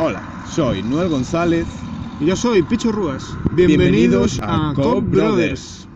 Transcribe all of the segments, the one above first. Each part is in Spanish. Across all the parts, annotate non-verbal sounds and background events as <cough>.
Hola, soy Noel González. Y yo soy Picho Ruas Bienvenidos, a, Brothers.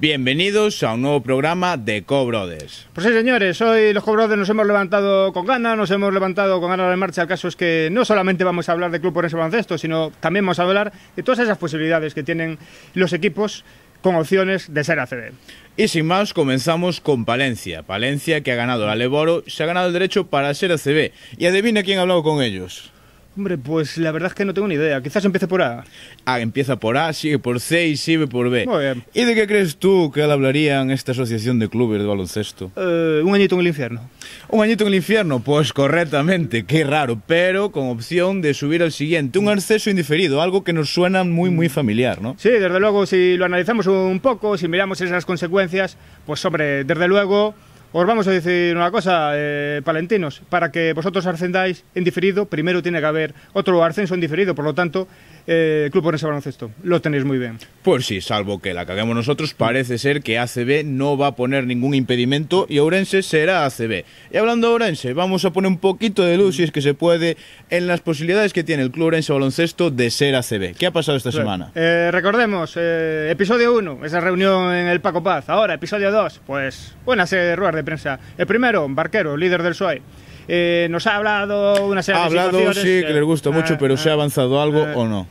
Bienvenidos a un nuevo programa de Cobrodes. Pues sí, señores, hoy los Cobrodes nos hemos levantado con ganas, nos hemos levantado con ganas de marcha. El caso es que no solamente vamos a hablar de Club ese Baloncesto, sino también vamos a hablar de todas esas posibilidades que tienen los equipos con opciones de ser ACB. Y sin más, comenzamos con Palencia. Palencia que ha ganado la Leboro, se ha ganado el derecho para ser ACB. Y adivina quién ha hablado con ellos. Hombre, pues la verdad es que no tengo ni idea. Quizás empiece por A. Ah, empieza por A, sigue por C y sigue por B. Muy bien. ¿Y de qué crees tú que hablarían esta asociación de clubes de baloncesto? Eh, un añito en el infierno. ¿Un añito en el infierno? Pues correctamente, qué raro, pero con opción de subir al siguiente. Un acceso indiferido, algo que nos suena muy, muy familiar, ¿no? Sí, desde luego, si lo analizamos un poco, si miramos esas consecuencias, pues hombre, desde luego os vamos a decir una cosa, eh, palentinos, para que vosotros Arcendáis en diferido, primero tiene que haber otro arcenso en diferido, por lo tanto, el eh, Club Orense Baloncesto, lo tenéis muy bien. Pues sí, salvo que la caguemos nosotros, parece ser que ACB no va a poner ningún impedimento y Orense será ACB. Y hablando de Orense, vamos a poner un poquito de luz, si es que se puede, en las posibilidades que tiene el Club Orense Baloncesto de ser ACB. ¿Qué ha pasado esta pues, semana? Eh, recordemos, episodio 1, esa reunión en el Paco Paz. Ahora, episodio 2, pues buenas ruedas de prensa. El primero, Barquero, líder del PSOE. Eh, nos ha hablado una serie de ha hablado, sí, que les gusta mucho, ah, pero ah, ¿se ha avanzado ah. algo o no?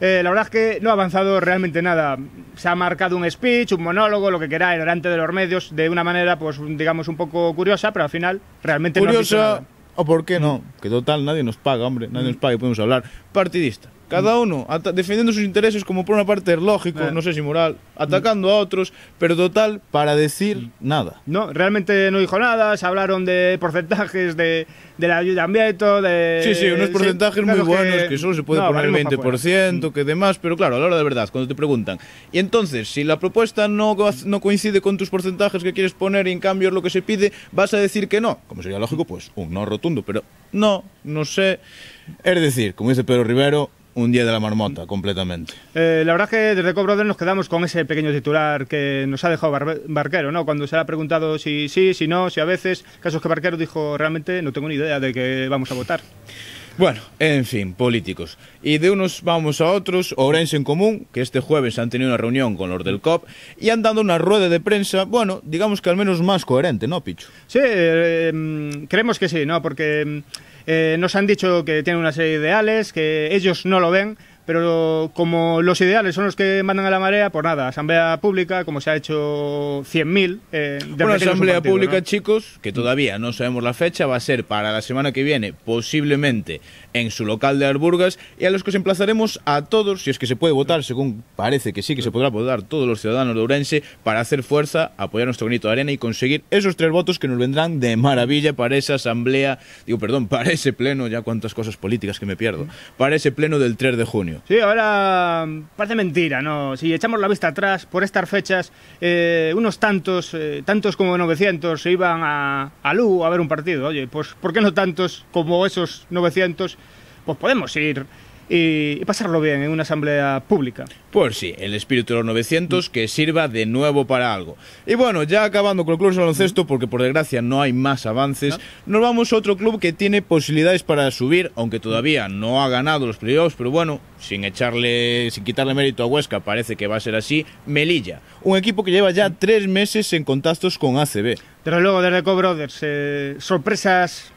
Eh, la verdad es que no ha avanzado realmente nada. Se ha marcado un speech, un monólogo, lo que queráis, delante de los medios, de una manera, pues digamos, un poco curiosa, pero al final realmente curiosa, Curiosa, o por qué no, que total nadie nos paga, hombre, nadie nos paga y podemos hablar. Partidista. Cada mm. uno defendiendo sus intereses como por una parte lógico, no sé si moral, mm. atacando a otros, pero total, para decir mm. nada. No, realmente no dijo nada, se hablaron de porcentajes de, de la ayuda ambiental, de... Sí, sí, unos porcentajes muy buenos, que... solo se puede poner el 20%, que demás, pero claro, a la hora de verdad, cuando te preguntan. Y entonces, si la propuesta no, no coincide con tus porcentajes que quieres poner y en cambio es lo que se pide, vas a decir que no. Como sería lógico, pues un no rotundo, pero no, no sé. Es decir, como dice Pedro Rivero, un día de la marmota, completamente. Eh, la verdad es que desde Cobroder nos quedamos con ese pequeño titular que nos ha dejado Barquero, ¿no? Cuando se le ha preguntado si sí, si no, si a veces, casos que Barquero dijo, realmente no tengo ni idea de que vamos a votar. Bueno, en fin, políticos. Y de unos vamos a otros, Orense en Común, que este jueves han tenido una reunión con los del COP y han dado una rueda de prensa, bueno, digamos que al menos más coherente, ¿no, Picho? Sí, eh, em, creemos que sí, ¿no? Porque... Em, eh, nos han dicho que tiene una serie de ideales, que ellos no lo ven, pero como los ideales son los que mandan a la marea, por pues nada, asamblea pública, como se ha hecho 100.000. Eh, una asamblea pública, chicos, que todavía no sabemos la fecha, va a ser para la semana que viene, posiblemente en su local de Arburgas, y a los que os emplazaremos a todos, si es que se puede votar, según parece que sí, que se podrá votar todos los ciudadanos de Ourense, para hacer fuerza, apoyar nuestro granito de arena y conseguir esos tres votos que nos vendrán de maravilla para esa asamblea, digo, perdón, <laughs> para ese pleno, ya cuántas cosas políticas que me pierdo, para ese pleno del 3 de junio. Sí, ahora mm, parece mentira, ¿no? Si echamos la vista atrás, por estas fechas, eh, unos tantos, eh, tantos como 900 se iban a, a Lu a ver un partido. Oye, pues ¿por qué no tantos como esos 900? Pues podemos ir y, pasarlo bien en una asamblea pública. Pues sí, el espíritu de los 900 que sirva de nuevo para algo. Y bueno, ya acabando con el club baloncesto, porque por desgracia no hay más avances, nos vamos a otro club que tiene posibilidades para subir, aunque todavía no ha ganado los playoffs, pero bueno, sin echarle, sin quitarle mérito a Huesca, parece que va a ser así, Melilla, un equipo que lleva ya tres meses en contactos con ACB. Pero luego de Co Brothers, eh, sorpresas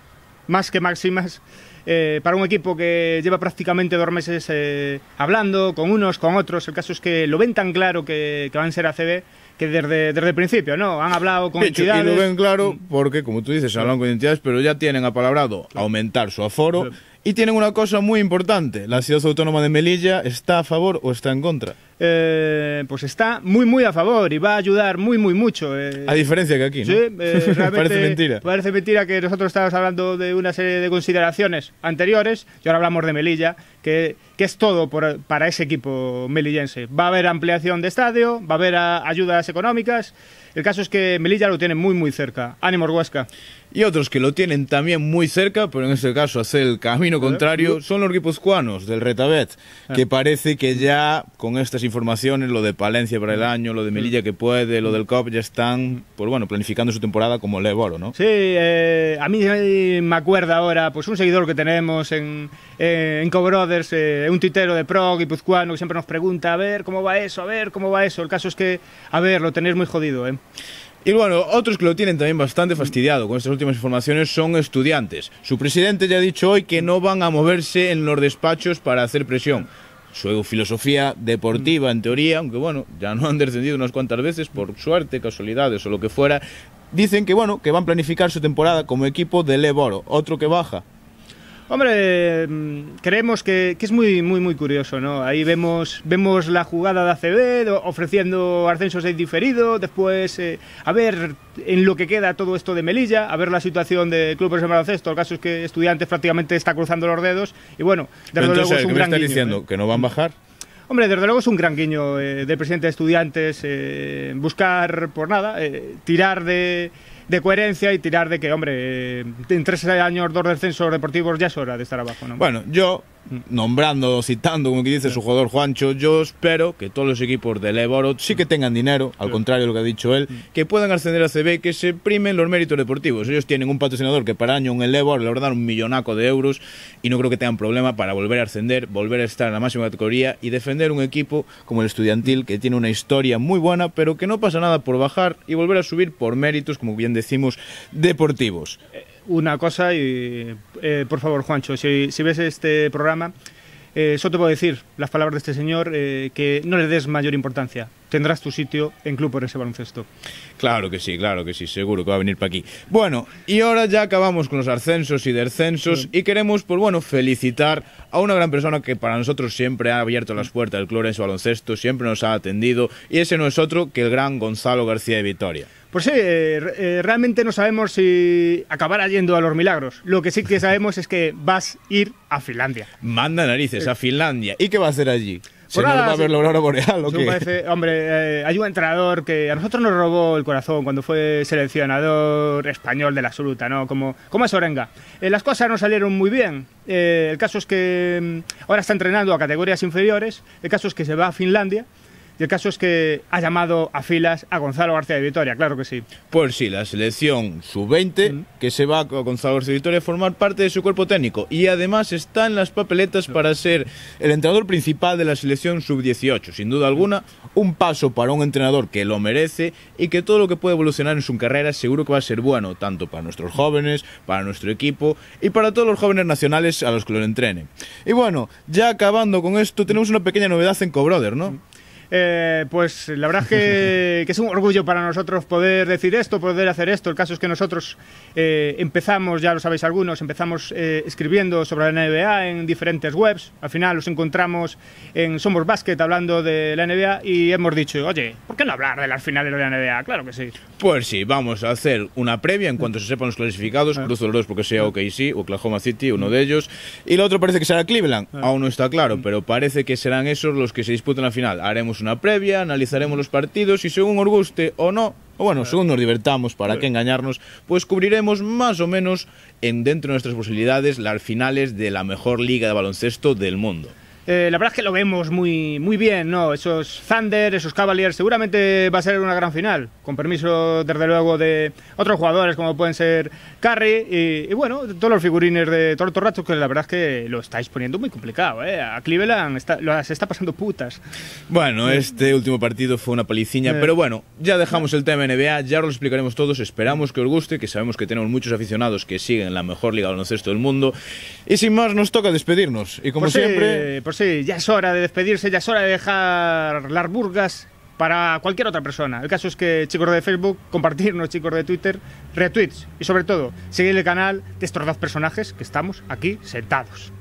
más que máximas eh, para un equipo que lleva prácticamente dos meses eh, hablando con unos, con otros. El caso es que lo ven tan claro que, van a ser ACB que desde, el principio, ¿no? Han hablado con entidades. Y lo ven claro mm. porque, como tú dices, hablan con entidades, pero ya tienen apalabrado aumentar su aforo. Y tienen una cosa muy importante: la ciudad autónoma de Melilla está a favor o está en contra. Eh, pues está muy, muy a favor y va a ayudar muy, muy mucho. Eh. A diferencia que aquí, ¿no? Sí, eh, <laughs> parece mentira. Parece mentira que nosotros estábamos hablando de una serie de consideraciones anteriores y ahora hablamos de Melilla, que, que es todo para ese equipo melillense. Va a haber ampliación de estadio, va a haber ah, ayudas económicas. El caso es que Melilla lo tiene muy, muy cerca. Ánimo, Huesca. Y otros que lo tienen también muy cerca, pero en este caso hace el camino contrario, son los guipuzcoanos del Retabet, ah. que parece que ya con estas informaciones, lo de Palencia para el año, lo de Melilla que puede, lo del COP, ya están, pues bueno, planificando su temporada como el ¿no? Sí, eh, a mí me acuerda ahora, pues un seguidor que tenemos en, Co eh, en Cobrothers, eh, un titero de y Puzcuano que siempre nos pregunta, a ver, ¿cómo va eso? A ver, ¿cómo va eso? El caso es que, a ver, lo tenéis muy jodido, ¿eh? Y bueno, otros que lo tienen también bastante fastidiado con estas últimas informaciones son estudiantes. Su presidente ya ha dicho hoy que no van a moverse en los despachos para hacer presión su filosofía deportiva en teoría, aunque bueno, ya no <laughs> han descendido unas cuantas veces por suerte, casualidades o lo que fuera, dicen que bueno, que van a planificar su temporada como equipo de Leboro, otro que baja, Hombre, mm, creemos que, es muy, muy, muy curioso, ¿no? Ahí vemos, vemos la jugada de Acevedo ofreciendo ascensos de diferido, después eh, a ver en lo que queda todo esto de Melilla, a ver la situación de clubes de baloncesto, el caso es que estudiantes prácticamente está cruzando los dedos y bueno, desde luego es un gran me está diciendo? ¿eh? ¿Que no van a bajar? Hombre, desde luego es un gran guiño eh, del presidente de estudiantes buscar por nada, tirar de de coherencia y tirar de que, hombre, eh, en tres años, dos descensos deportivos ya es hora de estar abajo. ¿no? Bueno, yo nombrando, citando, como que dice su jugador Juancho, yo espero que todos los equipos del Levorot sí que tengan dinero, al contrario de lo que ha dicho él, mm. que puedan ascender a CB, que se primen los méritos deportivos. Ellos tienen un patrocinador que para año en el Eboro le va a dar un millonaco de euros y no creo que tengan problema para volver a ascender, volver a estar en la máxima categoría y defender un equipo como el Estudiantil, que tiene una historia muy buena, pero que no pasa nada por bajar y volver a subir por méritos, como bien decimos, deportivos. Eh, una cosa, y eh, por favor, Juancho, si, ves este programa, eh, solo te puedo decir las palabras de este señor, eh, que no le des mayor importancia. Tendrás tu sitio en Club por ese baloncesto. Claro que sí, claro que sí, seguro que va a venir para aquí. Bueno, y ahora ya acabamos con los ascensos y descensos y queremos, pues bueno, felicitar a una gran persona que para nosotros siempre ha abierto las puertas del club en su baloncesto, siempre nos ha atendido y ese no es otro que el gran Gonzalo García de Vitoria. Pues sí, eh, eh, realmente no sabemos si acabará yendo a los milagros. Lo que sí que sabemos es que vas a ir a Finlandia. Manda narices, a Finlandia. ¿Y qué va a hacer allí? ¿Se pues no va a ver logrado boreal o qué? Parece, hombre, eh, hay un entrenador que a nosotros nos robó el corazón cuando fue seleccionador español de la absoluta, ¿no? Como, como es Orenga. las cosas no salieron muy bien. el caso es que mm, ahora está entrenando a categorías inferiores. El caso es que se va a Finlandia y el caso es que ha llamado a filas a Gonzalo García de Vitoria, claro que sí. Pues sí, la selección sub-20, mm. que se va a Gonzalo García de Vitoria a formar parte de su cuerpo técnico. Y además está en las papeletas mm. para ser el entrenador principal de la selección sub-18. Sin duda alguna, un paso para un entrenador que lo merece y que todo lo que puede evolucionar en su carrera seguro que va a ser bueno, tanto para nuestros jóvenes, para nuestro equipo y para todos los jóvenes nacionales a los que lo entrenen. Y bueno, ya acabando con esto, tenemos una pequeña novedad en Cobrother, ¿no? Mm. Eh, pues la verdad es <laughs> que, es un orgullo para nosotros poder decir esto, poder hacer esto. El caso es que nosotros eh, empezamos, ya lo sabéis algunos, empezamos eh, escribiendo sobre la NBA en diferentes webs. Al final los encontramos en Somos Basket hablando de la NBA y hemos dicho, oye, ¿por qué no hablar de las finales de la NBA? Claro que sí. Pues sí, vamos a hacer una previa en mm. cuanto se sepan los clasificados. Ah. Cruzo los dos porque sea ah. OKC, Oklahoma City, uno de ellos. Y el otro parece que será Cleveland. Ah. Aún no está claro, mm. pero parece que serán esos los que se disputen la final. Haremos una previa, analizaremos los partidos y según os guste o no, o bueno, según nos divertamos, para qué engañarnos, pues cubriremos más o menos en dentro de nuestras posibilidades las finales de la mejor liga de baloncesto del mundo. Eh, la verdad es que lo vemos muy, muy bien, ¿no? Esos Thunder, esos Cavaliers, seguramente va a ser una gran final, con permiso, desde luego, de otros jugadores como pueden ser Curry y, bueno, todos los figurines de Toronto que la verdad es que lo estáis poniendo muy complicado, ¿eh? A Cleveland está, está pasando putas. Bueno, eh. este último partido fue una paliciña, eh. pero bueno, ya dejamos el tema NBA, ya lo explicaremos todos, esperamos que os guste, que sabemos que tenemos muchos aficionados que siguen la mejor liga de baloncesto del mundo, y sin más nos toca despedirnos, y como pues siempre sí, ya es hora de despedirse, ya es hora de dejar las burgas para cualquier otra persona. El caso es que chicos de Facebook, <laughs> compartirnos chicos de Twitter, retweets y sobre todo, seguir el canal de estos dos personajes que estamos aquí sentados.